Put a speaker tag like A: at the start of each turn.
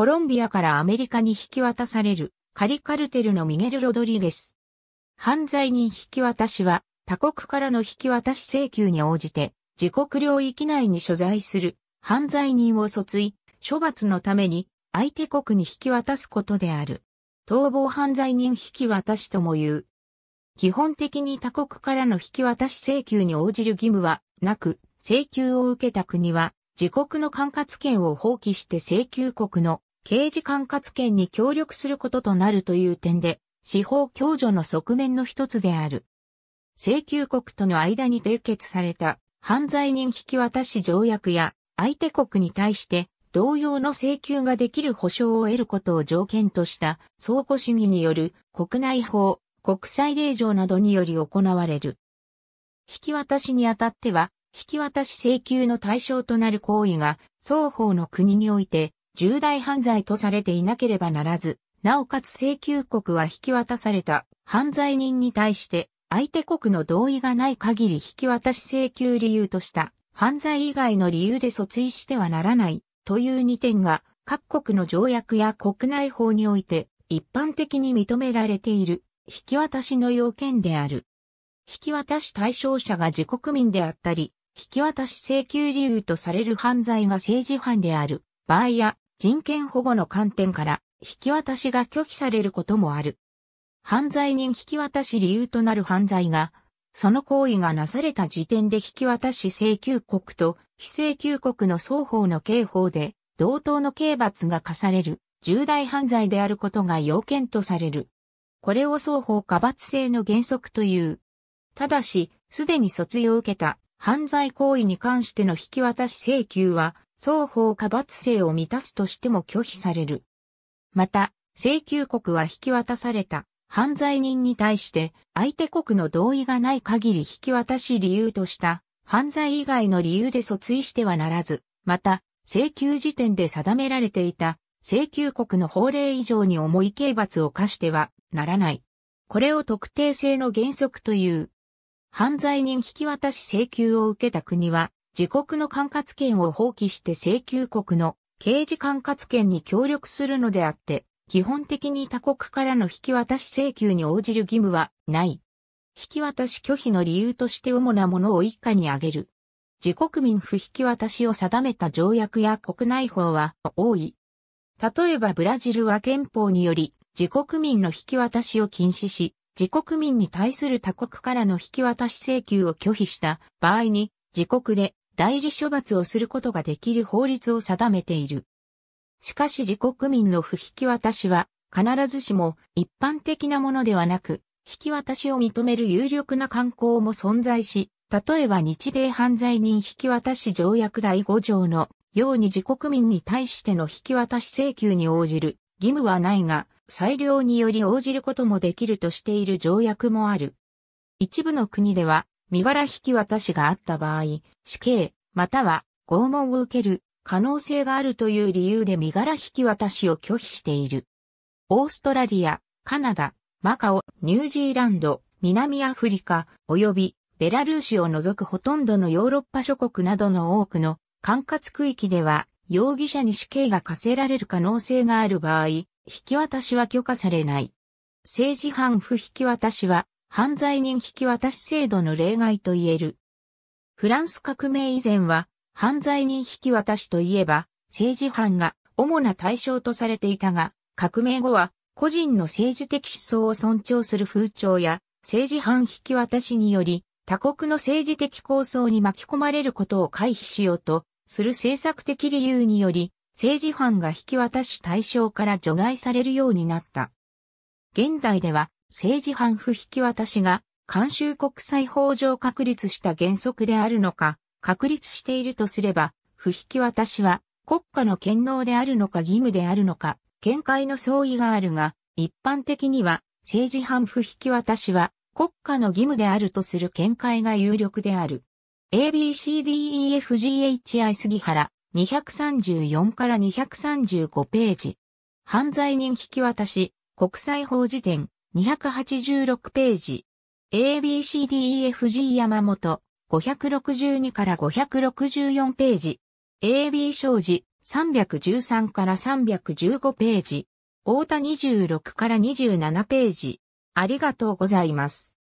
A: コロンビアからアメリカに引き渡されるカリカルテルのミゲル・ロドリゲス。犯罪人引き渡しは他国からの引き渡し請求に応じて自国領域内に所在する犯罪人を訴追、処罰のために相手国に引き渡すことである。逃亡犯罪人引き渡しとも言う。基本的に他国からの引き渡し請求に応じる義務はなく、請求を受けた国は自国の管轄権を放棄して請求国の刑事管轄権に協力することとなるという点で、司法共助の側面の一つである。請求国との間に締結された犯罪人引き渡し条約や相手国に対して同様の請求ができる保障を得ることを条件とした相互主義による国内法、国際令状などにより行われる。引き渡しにあたっては、引き渡し請求の対象となる行為が双方の国において重大犯罪とされていなければならず、なおかつ請求国は引き渡された犯罪人に対して相手国の同意がない限り引き渡し請求理由とした犯罪以外の理由で訴追してはならないという2点が各国の条約や国内法において一般的に認められている引き渡しの要件である。引き渡し対象者が自国民であったり、引き渡し請求理由とされる犯罪が政治犯である場合や人権保護の観点から引き渡しが拒否されることもある。犯罪人引き渡し理由となる犯罪が、その行為がなされた時点で引き渡し請求国と非請求国の双方の刑法で同等の刑罰が課される重大犯罪であることが要件とされる。これを双方過罰性の原則という。ただし、すでに卒業を受けた犯罪行為に関しての引き渡し請求は双方過罰性を満たすとしても拒否される。また、請求国は引き渡された犯罪人に対して相手国の同意がない限り引き渡し理由とした犯罪以外の理由で訴追してはならず、また、請求時点で定められていた請求国の法令以上に重い刑罰を課してはならない。これを特定性の原則という。犯罪人引き渡し請求を受けた国は、自国の管轄権を放棄して請求国の刑事管轄権に協力するのであって、基本的に他国からの引き渡し請求に応じる義務はない。引き渡し拒否の理由として主なものを一家に挙げる。自国民不引き渡しを定めた条約や国内法は多い。例えばブラジルは憲法により自国民の引き渡しを禁止し、自国民に対する他国からの引き渡し請求を拒否した場合に自国で代理処罰をすることができる法律を定めている。しかし自国民の不引き渡しは、必ずしも一般的なものではなく、引き渡しを認める有力な慣行も存在し、例えば日米犯罪人引き渡し条約第5条のように自国民に対しての引き渡し請求に応じる義務はないが、裁量により応じることもできるとしている条約もある。一部の国では身柄引き渡しがあった場合、死刑、または拷問を受ける可能性があるという理由で身柄引き渡しを拒否している。オーストラリア、カナダ、マカオ、ニュージーランド、南アフリカ、及びベラルーシを除くほとんどのヨーロッパ諸国などの多くの管轄区域では、容疑者に死刑が課せられる可能性がある場合、引き渡しは許可されない。政治犯不引き渡しは犯罪人引き渡し制度の例外と言える。フランス革命以前は、犯罪人引き渡しといえば、政治犯が主な対象とされていたが、革命後は個人の政治的思想を尊重する風潮や、政治犯引き渡しにより、他国の政治的構想に巻き込まれることを回避しようと、する政策的理由により、政治犯が引き渡し対象から除外されるようになった。現代では、政治犯不引き渡しが、慣習国際法上確立した原則であるのか、確立しているとすれば、不引き渡しは、国家の権能であるのか義務であるのか、見解の相違があるが、一般的には、政治犯不引き渡しは、国家の義務であるとする見解が有力である。ABCDEFGHI 杉原、234から235ページ。犯罪人引き渡し、国際法辞典、286ページ。ABCDEFG 山本、562から564ページ。AB 障子、313から315ページ。大田26から27ページ。ありがとうございます。